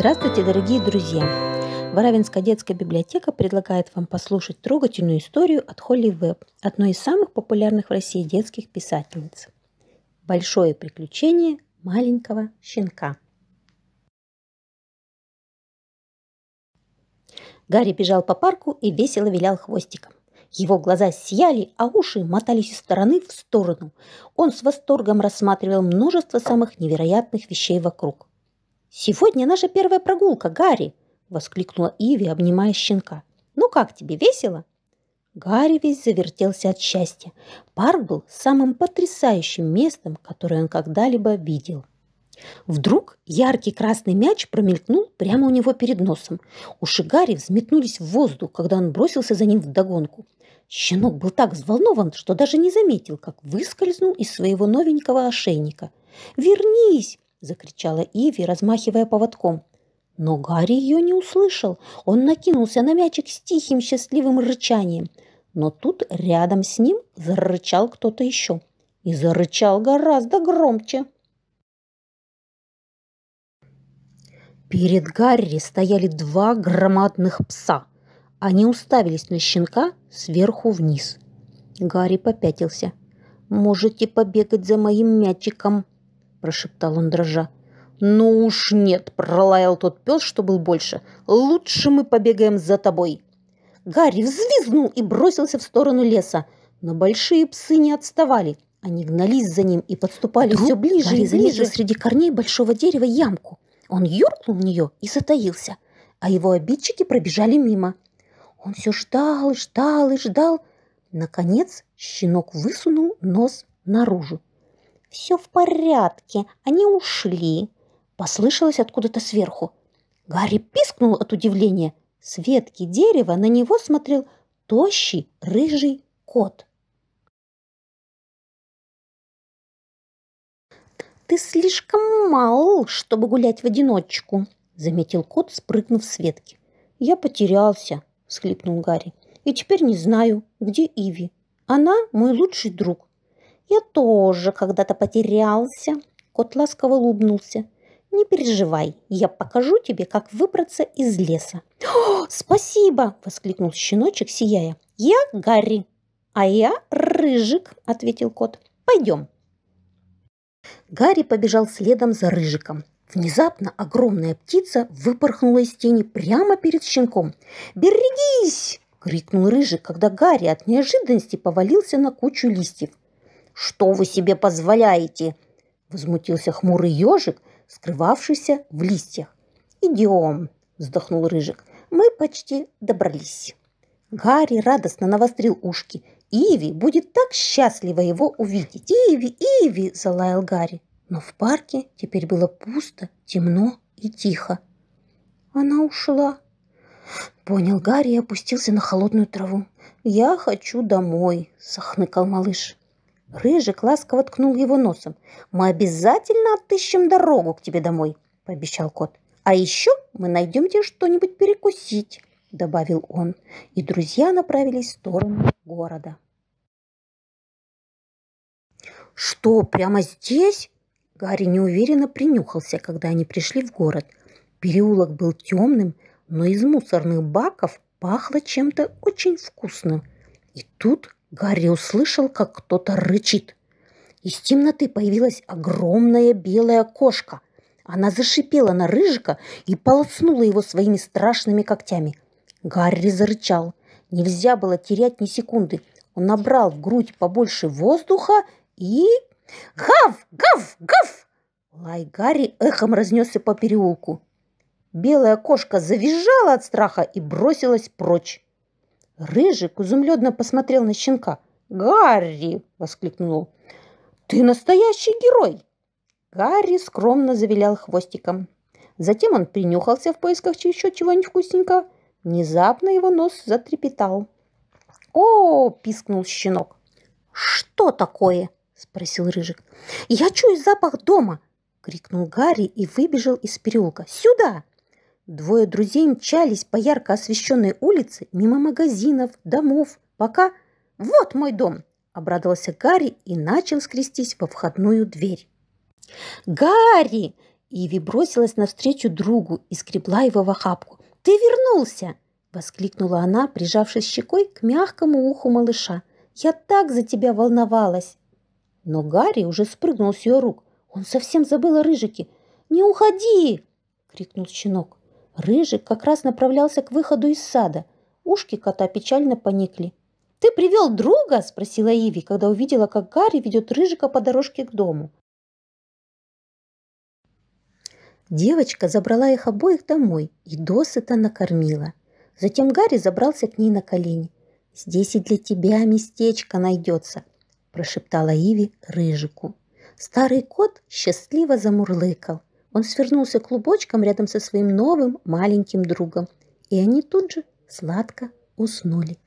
Здравствуйте, дорогие друзья! Воровинская детская библиотека предлагает вам послушать трогательную историю от Холли Веб, одной из самых популярных в России детских писательниц. Большое приключение маленького щенка. Гарри бежал по парку и весело вилял хвостиком. Его глаза сияли, а уши мотались из стороны в сторону. Он с восторгом рассматривал множество самых невероятных вещей вокруг. «Сегодня наша первая прогулка, Гарри!» – воскликнула Иви, обнимая щенка. «Ну как тебе, весело?» Гарри весь завертелся от счастья. Парк был самым потрясающим местом, которое он когда-либо видел. Вдруг яркий красный мяч промелькнул прямо у него перед носом. Уши Гарри взметнулись в воздух, когда он бросился за ним вдогонку. Щенок был так взволнован, что даже не заметил, как выскользнул из своего новенького ошейника. «Вернись!» – закричала Иви, размахивая поводком. Но Гарри ее не услышал. Он накинулся на мячик с тихим счастливым рычанием. Но тут рядом с ним зарычал кто-то еще. И зарычал гораздо громче. Перед Гарри стояли два громадных пса. Они уставились на щенка сверху вниз. Гарри попятился. «Можете побегать за моим мячиком», – прошептал он дрожа. «Ну уж нет!» – пролаял тот пес, что был больше. «Лучше мы побегаем за тобой!» Гарри взвизгнул и бросился в сторону леса. Но большие псы не отставали. Они гнались за ним и подступали Вдруг все ближе Гарри и ближе. среди корней большого дерева ямку. Он юркнул в нее и затаился, а его обидчики пробежали мимо. Он все ждал, ждал и ждал. Наконец щенок высунул нос наружу. «Все в порядке, они ушли», — послышалось откуда-то сверху. Гарри пискнул от удивления. С ветки дерева на него смотрел тощий рыжий кот. «Ты слишком мал, чтобы гулять в одиночку», — заметил кот, спрыгнув с ветки. «Я потерялся», — всхлипнул Гарри. «И теперь не знаю, где Иви. Она мой лучший друг, я тоже когда-то потерялся. Кот ласково улыбнулся. Не переживай, я покажу тебе, как выбраться из леса. «О, спасибо! воскликнул щеночек, сияя. Я Гарри. А я Рыжик, ответил кот. Пойдем. Гарри побежал следом за Рыжиком. Внезапно огромная птица выпорхнула из тени прямо перед щенком. «Берегись!» – крикнул Рыжик, когда Гарри от неожиданности повалился на кучу листьев. «Что вы себе позволяете?» – возмутился хмурый ежик, скрывавшийся в листьях. «Идем», – вздохнул Рыжик. «Мы почти добрались». Гарри радостно навострил ушки. «Иви будет так счастлива его увидеть!» «Иви, Иви!» – залаял Гарри. Но в парке теперь было пусто, темно и тихо. «Она ушла», – понял Гарри и опустился на холодную траву. «Я хочу домой», – сохныкал малыш. Рыжик ласково ткнул его носом. «Мы обязательно отыщем дорогу к тебе домой», – пообещал кот. «А еще мы найдем тебе что-нибудь перекусить», – добавил он. И друзья направились в сторону города. «Что, прямо здесь?» Гарри неуверенно принюхался, когда они пришли в город. Переулок был темным, но из мусорных баков пахло чем-то очень вкусным. И тут Гарри услышал, как кто-то рычит. Из темноты появилась огромная белая кошка. Она зашипела на рыжика и полоснула его своими страшными когтями. Гарри зарычал. Нельзя было терять ни секунды. Он набрал в грудь побольше воздуха и... «Гав! Гав! Гав!» Лай Гарри эхом разнесся по переулку. Белая кошка завизжала от страха и бросилась прочь. Рыжик изумленно посмотрел на щенка. «Гарри!» – воскликнул он. «Ты настоящий герой!» Гарри скромно завилял хвостиком. Затем он принюхался в поисках еще чего-нибудь вкусненького. Внезапно его нос затрепетал. «О!» – пискнул щенок. «Что такое?» – спросил Рыжик. «Я чую запах дома!» – крикнул Гарри и выбежал из переулка. «Сюда!» Двое друзей мчались по ярко освещенной улице мимо магазинов, домов, пока... «Вот мой дом!» – обрадовался Гарри и начал скрестись во входную дверь. «Гарри!» – Иви бросилась навстречу другу и скребла его в охапку. «Ты вернулся!» – воскликнула она, прижавшись щекой к мягкому уху малыша. «Я так за тебя волновалась!» Но Гарри уже спрыгнул с ее рук. Он совсем забыл о рыжике. «Не уходи!» – крикнул щенок. Рыжик как раз направлялся к выходу из сада. Ушки кота печально поникли. «Ты привел друга?» – спросила Иви, когда увидела, как Гарри ведет Рыжика по дорожке к дому. Девочка забрала их обоих домой и досыта накормила. Затем Гарри забрался к ней на колени. «Здесь и для тебя местечко найдется», – прошептала Иви Рыжику. Старый кот счастливо замурлыкал. Он свернулся клубочком рядом со своим новым маленьким другом, и они тут же сладко уснули.